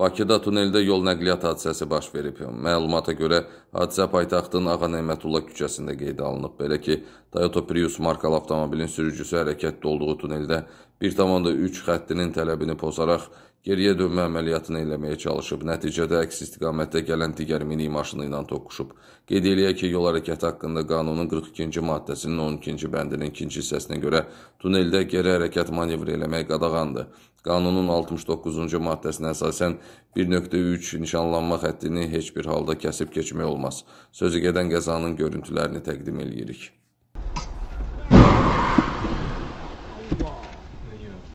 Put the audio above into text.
Bakıda tuneldə yol nəqliyyat hadisəsi baş verib. Məlumata görə hadisə paytaxtın Ağa Nemətullah küçəsində qeydə alınıb. Belə ki, Toyota Prius markalı avtomobilin sürücüsü hərəkətdə olduğu tuneldə 1,3 xəttinin tələbini pozaraq geriyə dönmə əməliyyatını eləməyə çalışıb. Nəticədə əks istiqamətdə gələn digər mini maşını ilə toqquşub. Qeyd eləyək ki, yol hərəkəti haqqında qanunun 42-ci maddəsinin 12-ci bəndinin 2-ci hissəsinə görə tuneldə geri hərəkət manevri eləmək qadağandır. Qanunun 69-cu maddəsinə əsasən 1.3 nişanlanma xəttini heç bir halda kəsib keçmək olmaz. Sözü gedən qəzanın görüntülərini təqdim eləyirik.